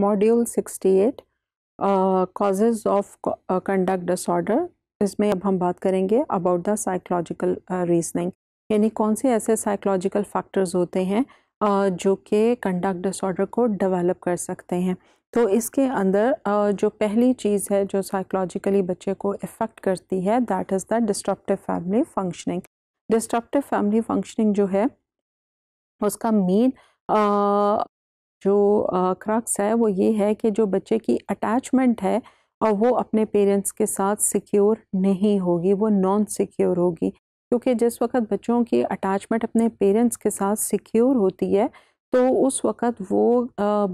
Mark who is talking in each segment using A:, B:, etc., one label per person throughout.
A: module 68 causes of conduct disorder इसमें अब हम बात करेंगे अबाउट द साइकोलॉजिकल रीजनिंग यानी कौन से ऐसे साइकोलॉजिकल फैक्टर्स होते हैं uh, जो कि कंडक्ट डिसऑर्डर को डेवलप कर सकते हैं तो इसके अंदर uh, जो पहली चीज़ है जो साइकोलॉजिकली बच्चे को इफ़ेक्ट करती है that is the disruptive family functioning disruptive family functioning जो है उसका मेन जो क्रक्स है वो ये है कि जो बच्चे की अटैचमेंट है और वो अपने पेरेंट्स के साथ सिक्योर नहीं होगी वो नॉन सिक्योर होगी क्योंकि जिस वक्त बच्चों की अटैचमेंट अपने पेरेंट्स के साथ सिक्योर होती है तो उस वक्त वो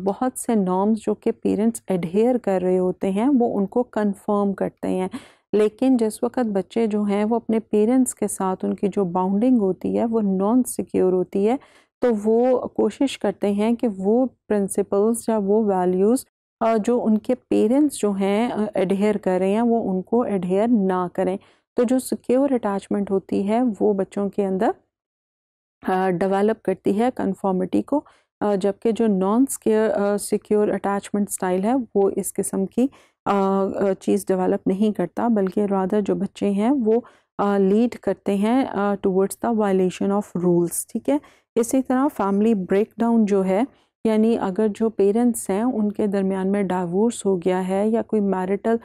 A: बहुत से नॉर्म्स जो कि पेरेंट्स एडहेयर कर रहे होते हैं वो उनको कंफर्म करते हैं लेकिन जिस वक्त बच्चे जो हैं वो अपने पेरेंट्स के साथ उनकी जो बाउंडिंग होती है वो नॉन सिक्योर होती है तो वो कोशिश करते हैं कि वो प्रिंसिपल्स या वो वैल्यूज़ जो उनके पेरेंट्स जो हैं एडहेयर कर रहे हैं वो उनको एडहेयर ना करें तो जो सिक्योर अटैचमेंट होती है वो बच्चों के अंदर डेवलप करती है कन्फॉर्मिटी को जबकि जो नॉन सिक्योर अटैचमेंट स्टाइल है वो इस किस्म की चीज़ डेवलप नहीं करता बल्कि राधा जो बच्चे हैं वो लीड करते हैं towards the violation of rules ठीक है इसी तरह फैमिली ब्रेकडाउन जो है यानी अगर जो पेरेंट्स हैं उनके दरमियान में डावोर्स हो गया है या कोई मैरिटल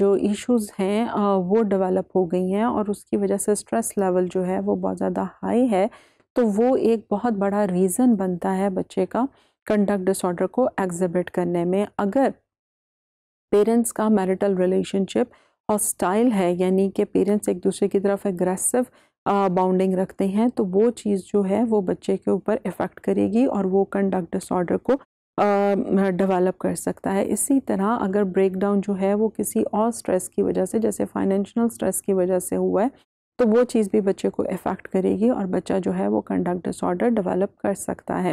A: जो इश्यूज हैं वो डेवलप हो गई हैं और उसकी वजह से स्ट्रेस लेवल जो है वो बहुत ज़्यादा हाई है तो वो एक बहुत बड़ा रीज़न बनता है बच्चे का कंडक्ट डिसऑर्डर को एग्जिबिट करने में अगर पेरेंट्स का मैरिटल रिलेशनशिप हॉस्टाइल है यानी कि पेरेंट्स एक दूसरे की तरफ एग्रेसिव बाउंडिंग रखते हैं तो वो चीज़ जो है वो बच्चे के ऊपर इफ़ेक्ट करेगी और वो कंडक्ट डिसऑर्डर को डेवलप कर सकता है इसी तरह अगर ब्रेकडाउन जो है वो किसी और स्ट्रेस की वजह से जैसे फाइनेंशियल स्ट्रेस की वजह से हुआ है तो वो चीज़ भी बच्चे को इफ़ेक्ट करेगी और बच्चा जो है वो कंडक्ट डिसऑर्डर डेवलप कर सकता है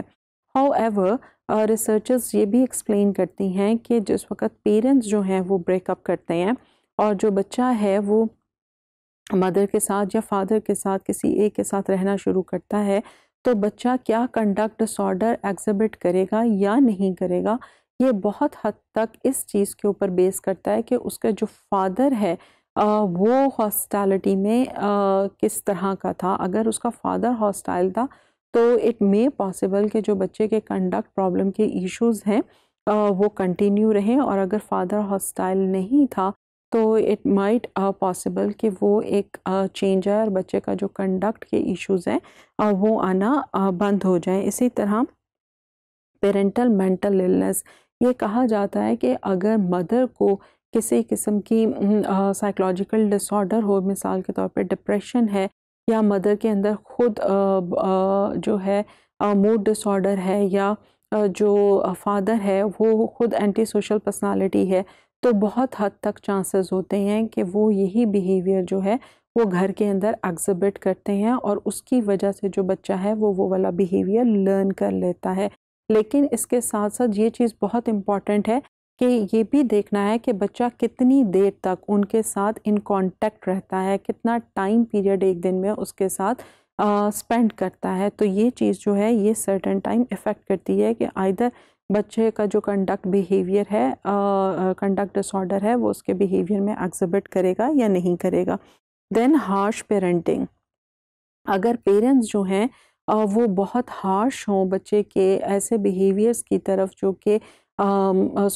A: हाउ एवर रिसर्चर्स ये भी एक्सप्लेन करती हैं कि जिस वक्त पेरेंट्स जो हैं वो ब्रेकअप करते हैं और जो बच्चा है वो मदर के साथ या फादर के साथ किसी एक के साथ रहना शुरू करता है तो बच्चा क्या कंडक्ट डिसऑर्डर एग्जिबिट करेगा या नहीं करेगा ये बहुत हद तक इस चीज़ के ऊपर बेस करता है कि उसका जो फादर है वो हॉस्टैलिटी में किस तरह का था अगर उसका फादर हॉस्टाइल था तो इट मे पॉसिबल कि जो बच्चे के कंडक्ट प्रॉब्लम के इश्यूज हैं वो कंटिन्यू रहें और अगर फादर हॉस्टाइल नहीं था तो इट माइट पॉसिबल कि वो एक चेंज uh, है और बच्चे का जो कंडक्ट के इश्यूज हैं uh, वो आना uh, बंद हो जाए इसी तरह पेरेंटल मेंटल इलनेस ये कहा जाता है कि अगर मदर को किसी किस्म की साइकोलॉजिकल डिसऑर्डर uh, हो मिसाल के तौर पे डिप्रेशन है या मदर के अंदर खुद आ, uh, आ, जो है मूड डिसऑर्डर है या जो फादर है वो खुद एंटी सोशल पर्सनालिटी है तो बहुत हद तक चांसेस होते हैं कि वो यही बिहेवियर जो है वो घर के अंदर एग्जिबिट करते हैं और उसकी वजह से जो बच्चा है वो वो वाला बिहेवियर लर्न कर लेता है लेकिन इसके साथ साथ ये चीज़ बहुत इम्पॉर्टेंट है कि ये भी देखना है कि बच्चा कितनी देर तक उनके साथ इन कांटेक्ट रहता है कितना टाइम पीरियड एक दिन में उसके साथ स्पेंड करता है तो ये चीज़ जो है ये सर्टन टाइम इफ़ेक्ट करती है कि आइधर बच्चे का जो कंडक्ट बिहेवियर है कंडक्ट डिसऑर्डर है वो उसके बिहेवियर में एग्जिबिट करेगा या नहीं करेगा देन हार्श पेरेंटिंग अगर पेरेंट्स जो हैं वो बहुत हार्श हों बच्चे के ऐसे बिहेवियर्स की तरफ जो कि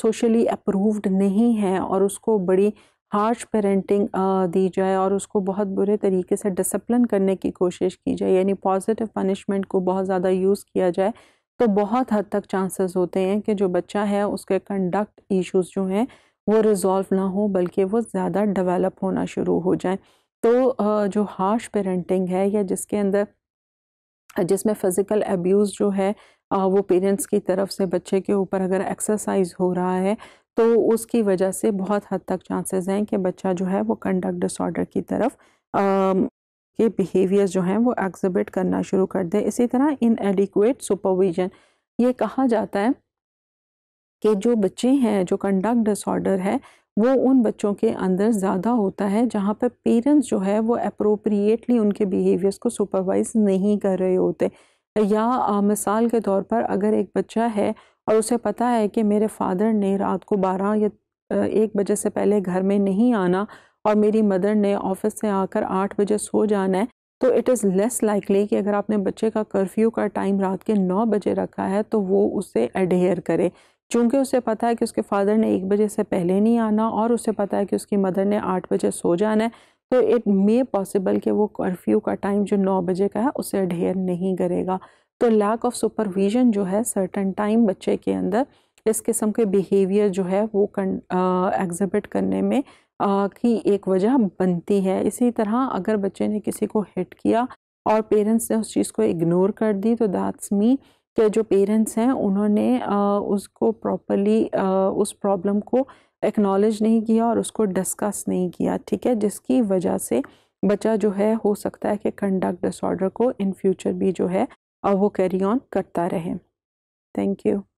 A: सोशली अप्रूव्ड नहीं है और उसको बड़ी हार्श पेरेंटिंग दी जाए और उसको बहुत बुरे तरीके से डिसप्लिन करने की कोशिश की जाए यानी पॉजिटिव पनिशमेंट को बहुत ज़्यादा यूज़ किया जाए तो बहुत हद तक चांसेस होते हैं कि जो बच्चा है उसके कंडक्ट इश्यूज जो हैं वो रिजॉल्व ना हो बल्कि वो ज़्यादा डेवलप होना शुरू हो जाए तो जो हार्श पेरेंटिंग है या जिसके अंदर जिसमें फ़िज़िकल एब्यूज़ जो है वो पेरेंट्स की तरफ से बच्चे के ऊपर अगर एक्सरसाइज हो रहा है तो उसकी वजह से बहुत हद तक चांसेस हैं कि बच्चा जो है वो कंडक्ट डिसऑर्डर की तरफ के बिहेवियर्स जो हैं वो एग्जिबिट करना शुरू कर दें इसी तरह इन एडिकुएट सुपरविजन ये कहा जाता है कि जो बच्चे हैं जो कंडक्ट डिसऑर्डर है वो उन बच्चों के अंदर ज़्यादा होता है जहाँ पर पेरेंट्स जो है वो अप्रोप्रिएटली उनके बिहेवियर्स को सुपरवाइज नहीं कर रहे होते या आ, मिसाल के तौर पर अगर एक बच्चा है और उसे पता है कि मेरे फादर ने रात को बारह या एक बजे से पहले घर में नहीं आना और मेरी मदर ने ऑफिस से आकर आठ बजे सो जाना है तो इट इज़ लेस लाइकली कि अगर आपने बच्चे का कर्फ्यू का टाइम रात के नौ बजे रखा है तो वो उसे अडेयर करे चूँकि उसे पता है कि उसके फादर ने एक बजे से पहले नहीं आना और उसे पता है कि उसकी मदर ने आठ बजे सो जाना है तो इट मे पॉसिबल कि वो कर्फ्यू का टाइम जो नौ बजे का है उसे अडेयर नहीं करेगा तो लैक ऑफ सुपरविजन जो है सर्टन टाइम बच्चे के अंदर इस किस्म के बिहेवियर जो है वो एग्जिबिट करने में की एक वजह बनती है इसी तरह अगर बच्चे ने किसी को हिट किया और पेरेंट्स ने उस चीज़ को इग्नोर कर दी तो दैट्स मी के जो पेरेंट्स हैं उन्होंने उसको प्रॉपरली उस प्रॉब्लम को एक्नॉलेज नहीं किया और उसको डिस्कस नहीं किया ठीक है जिसकी वजह से बच्चा जो है हो सकता है कि कंडक्ट डिसऑर्डर को इन फ्यूचर भी जो है वो कैरी ऑन करता रहे थैंक यू